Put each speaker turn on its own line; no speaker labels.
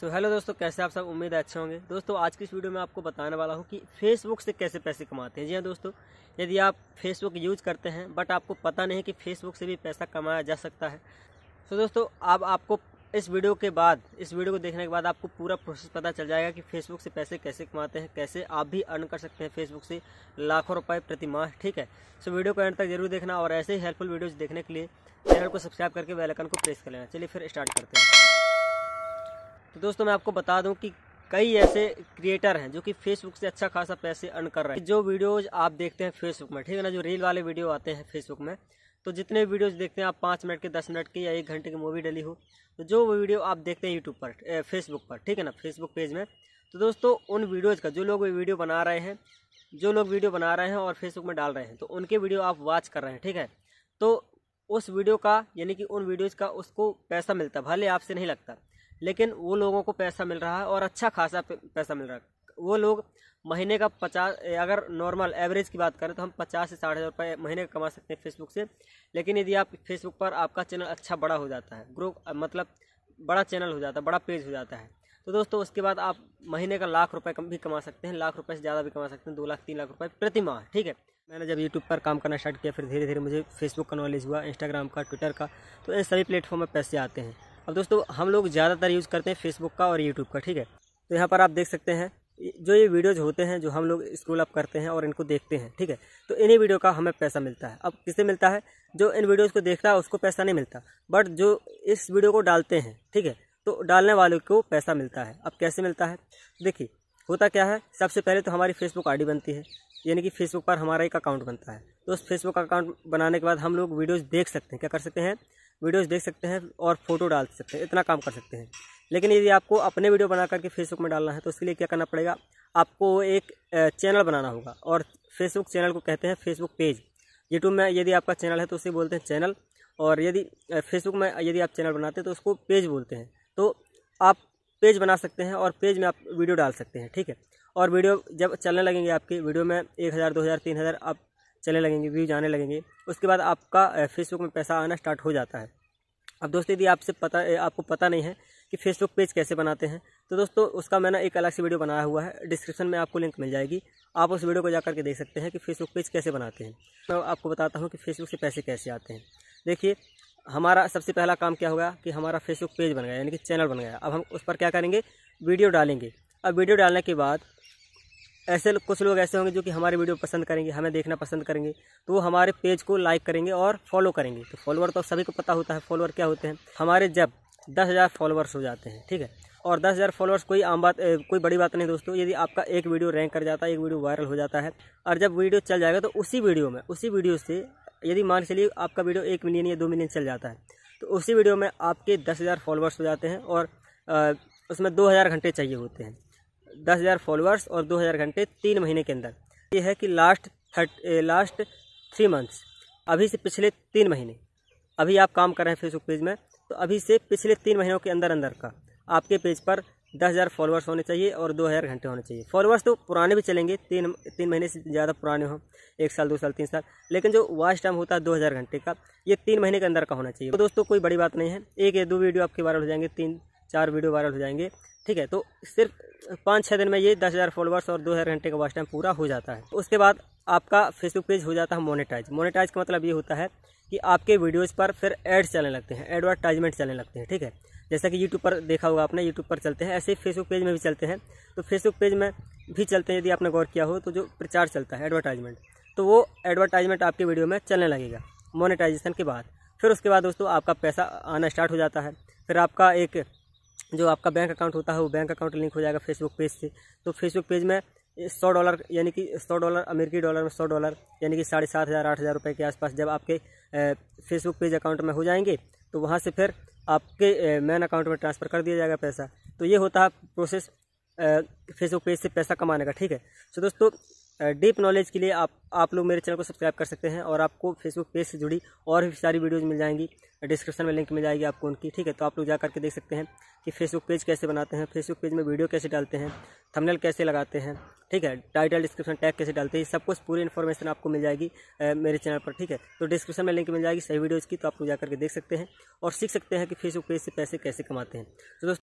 सो so, hello दोस्तों कैसे आप सब उम्मीद है अच्छे होंगे दोस्तों आज की इस वीडियो में आपको बताने वाला हूँ कि फेसबुक से कैसे पैसे कमाते हैं जी हाँ दोस्तों यदि आप फेसबुक यूज़ करते हैं बट आपको पता नहीं कि फेसबुक से भी पैसा कमाया जा सकता है सो so, दोस्तों अब आपको इस वीडियो के बाद इस वीडियो को देखने के बाद आपको पूरा प्रोसेस पता चल जाएगा कि फेसबुक से पैसे कैसे कमाते हैं कैसे आप भी अर्न कर सकते हैं फेसबुक से लाखों रुपए प्रति माह ठीक है सो वीडियो को एंड तक जरूर देखना और ऐसे ही हेल्पफुल वीडियोज़ देखने के लिए चैनल को सब्सक्राइब करके बेलाइकन को प्रेस कर लेना चलिए फिर स्टार्ट करते हैं तो दोस्तों मैं आपको बता दूं कि कई ऐसे क्रिएटर हैं जो कि फेसबुक से अच्छा खासा पैसे अर्न कर रहे हैं जो वीडियोज आप देखते हैं फेसबुक में ठीक है ना जो रील वाले वीडियो आते हैं फेसबुक में तो जितने वीडियोज देखते हैं आप पाँच मिनट के दस मिनट के या एक घंटे की मूवी डली हो तो जो वीडियो आप देखते हैं यूट्यूब पर फेसबुक पर ठीक है ना फेसबुक पेज में तो दोस्तों उन वीडियोज़ का जो लोग वीडियो बना रहे हैं जो लोग वीडियो बना रहे हैं और फेसबुक में डाल रहे हैं तो उनके वीडियो आप वॉच कर रहे हैं ठीक है तो उस वीडियो का यानी कि उन वीडियोज़ का उसको पैसा मिलता भले आपसे नहीं लगता लेकिन वो लोगों को पैसा मिल रहा है और अच्छा खासा पैसा मिल रहा है वो लोग महीने का पचास अगर नॉर्मल एवरेज की बात करें तो हम पचास से साढ़े हज़ार रुपये महीने का कमा सकते हैं फेसबुक से लेकिन यदि आप फेसबुक पर आपका चैनल अच्छा बड़ा हो जाता है ग्रो मतलब बड़ा चैनल हो जाता है बड़ा पेज हो जाता है तो दोस्तों उसके बाद आप महीने का लाख रुपए कम भी कमा सकते हैं लाख रुपए से ज़्यादा भी कमा सकते हैं दो लाख तीन लाख रुपए प्रति माह ठीक है मैंने जब यूट्यूब पर काम करना स्टार्ट किया फिर धीरे धीरे मुझे फेसबुक का नॉलेज हुआ इंस्टाग्राम का ट्विटर का तो इन सभी प्लेटफॉर्म में पैसे आते हैं अब दोस्तों हम लोग ज़्यादातर यूज़ करते हैं फेसबुक का और यूट्यूब का ठीक है तो यहाँ पर आप देख सकते हैं जो ये वीडियोज होते हैं जो हम लोग स्क्रोल अप करते हैं और इनको देखते हैं ठीक है तो इन्हीं वीडियो का हमें पैसा मिलता है अब किसे मिलता है जो इन वीडियोज़ को देखता है उसको पैसा नहीं मिलता बट जो इस वीडियो को डालते हैं ठीक है तो डालने वालों को पैसा मिलता है अब कैसे मिलता है देखिए होता क्या है सबसे पहले तो हमारी फेसबुक आई बनती है यानी कि फेसबुक पर हमारा एक अकाउंट बनता है तो उस फेसबुक अकाउंट बनाने के बाद हम लोग वीडियोज़ देख सकते हैं क्या कर सकते हैं वीडियोस देख सकते हैं और फ़ोटो डाल सकते हैं इतना काम कर सकते हैं लेकिन यदि आपको अपने वीडियो बना करके फेसबुक में डालना है तो उसके लिए क्या करना पड़ेगा आपको एक चैनल बनाना होगा और फेसबुक चैनल को कहते हैं फेसबुक पेज यूट्यूब में यदि आपका चैनल है तो उसे बोलते हैं चैनल और यदि फेसबुक में यदि आप चैनल बनाते हैं तो उसको पेज बोलते हैं तो आप पेज बना सकते हैं और पेज में आप वीडियो डाल सकते हैं ठीक है और वीडियो जब चलने लगेंगे आपकी वीडियो में एक हज़ार दो हज़ार तीन हज़ार आप चलने लगेंगे व्यूज आने लगेंगे उसके बाद आपका फेसबुक में पैसा आना स्टार्ट हो जाता है अब दोस्तों यदि आपसे पता आपको पता नहीं है कि फेसबुक पेज कैसे बनाते हैं तो दोस्तों उसका मैंने एक अलग से वीडियो बनाया हुआ है डिस्क्रिप्शन में आपको लिंक मिल जाएगी आप उस वीडियो को जा करके देख सकते हैं कि फेसबुक पेज कैसे बनाते हैं मैं तो आपको बताता हूँ कि फेसबुक से पैसे कैसे आते हैं देखिए हमारा सबसे पहला काम क्या होगा कि हमारा फेसबुक पेज बन गया यानी कि चैनल बन गया अब हम उस पर क्या करेंगे वीडियो डालेंगे अब वीडियो डालने के बाद ऐसे कुछ लोग ऐसे होंगे जो कि हमारे वीडियो पसंद करेंगे हमें देखना पसंद करेंगे तो वो हमारे पेज को लाइक करेंगे और फॉलो करेंगे तो फॉलोअर तो सभी को पता होता है फॉलोअर क्या होते हैं हमारे जब दस हज़ार फॉलोअर्स हो जाते हैं ठीक है और दस हज़ार फॉलोअर्स कोई आम बात कोई बड़ी बात नहीं दोस्तों यदि आपका एक वीडियो रैंक कर जाता है एक वीडियो वायरल हो जाता है और जब वीडियो चल जाएगा तो उसी वीडियो में उसी वीडियो से यदि मान चलिए आपका वीडियो एक मिलियन या दो मिलियन चल जाता है तो उसी वीडियो में आपके दस हज़ार फॉलोअर्स हो जाते हैं और उसमें दो हज़ार घंटे चाहिए होते हैं दस हज़ार फॉलोअर्स और दो हज़ार घंटे तीन महीने के अंदर ये है कि last third last three months अभी से पिछले तीन महीने अभी आप काम कर रहे हैं फेसबुक पेज में तो अभी से पिछले तीन महीनों के अंदर अंदर का आपके पेज पर दस हज़ार फॉलोअर्स होने चाहिए और दो हज़ार घंटे होने चाहिए फॉलोअर्स तो पुराने भी चलेंगे तीन तीन महीने से ज़्यादा पुराने हों एक साल दो साल तीन साल लेकिन जो वाच टाइम होता है दो हज़ार घंटे का ये तीन महीने के अंदर का होना चाहिए तो दोस्तों कोई बड़ी बात नहीं है एक या दो वीडियो आपके वायरल हो जाएंगे तीन चार वीडियो वायरल हो जाएंगे ठीक है तो सिर्फ पाँच छः दिन में ये दस हज़ार फॉलोअर्स और दो हज़ार घंटे का वॉच टाइम पूरा हो जाता है उसके बाद आपका फेसबुक पेज हो जाता है मोनेटाइज मोनेटाइज का मतलब ये होता है कि आपके वीडियोज़ पर फिर एड्स चलने लगते हैं एडवर्टाइजमेंट चलने लगते हैं ठीक है जैसा कि यूट्यूब पर देखा होगा आपने यूट्यूब पर चलते हैं ऐसे ही फेसबुक पेज में भी चलते हैं तो फेसबुक पेज में भी चलते हैं यदि आपने गौर किया हो तो जो प्रचार चलता है एडवर्टाइजमेंट तो वो एडवर्टाइजमेंट आपके वीडियो में चलने लगेगा मोनेटाइजेशन के बाद फिर उसके बाद दोस्तों आपका पैसा आना स्टार्ट हो जाता है फिर आपका एक जो आपका बैंक अकाउंट होता है वो बैंक अकाउंट लिंक हो जाएगा फेसबुक पेज से तो फेसबुक पेज में सौ डॉलर यानी कि सौ डॉलर अमेरिकी डॉलर में सौ डॉलर यानी कि साढ़े सात हज़ार आठ हज़ार रुपये के आसपास जब आपके फेसबुक पेज अकाउंट में हो जाएंगे तो वहाँ से फिर आपके मैन अकाउंट में ट्रांसफ़र कर दिया जाएगा पैसा तो ये होता है प्रोसेस फेसबुक पेज से पैसा कमाने का ठीक है सो दोस्तों डीप नॉलेज के लिए आप आप लोग मेरे चैनल को सब्सक्राइब कर सकते हैं और आपको फेसबुक पेज से जुड़ी और भी सारी वीडियोज़ मिल जाएंगी डिस्क्रिप्शन में लिंक मिल जाएगी आपको उनकी ठीक है तो आप लोग जा करके देख सकते हैं कि फेसबुक पेज कैसे बनाते हैं फेसबुक पेज में वीडियो कैसे डालते हैं थमनल कैसे लगाते हैं ठीक है टाइटल डिस्क्रिप्शन टैग कैसे डालते हैं सब कुछ पूरी इन्फॉर्मेशन आपको मिल जाएगी ए, मेरे चैनल पर ठीक है तो डिस्क्रिप्शन में लिंक मिल जाएगी सही वीडियोज़ की तो आप लोग जा करके देख सकते हैं और सीख सकते हैं कि फेसबुक पेज से पैसे कैसे कमाते हैं तो